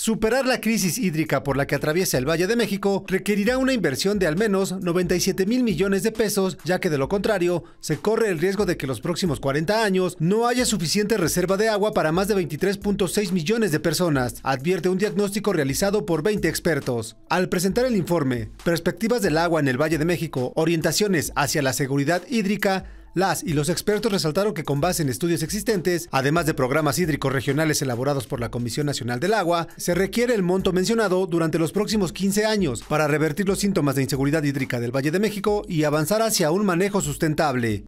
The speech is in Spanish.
Superar la crisis hídrica por la que atraviesa el Valle de México requerirá una inversión de al menos 97 mil millones de pesos, ya que de lo contrario, se corre el riesgo de que los próximos 40 años no haya suficiente reserva de agua para más de 23.6 millones de personas, advierte un diagnóstico realizado por 20 expertos. Al presentar el informe, Perspectivas del agua en el Valle de México, orientaciones hacia la seguridad hídrica, las y los expertos resaltaron que con base en estudios existentes, además de programas hídricos regionales elaborados por la Comisión Nacional del Agua, se requiere el monto mencionado durante los próximos 15 años para revertir los síntomas de inseguridad hídrica del Valle de México y avanzar hacia un manejo sustentable.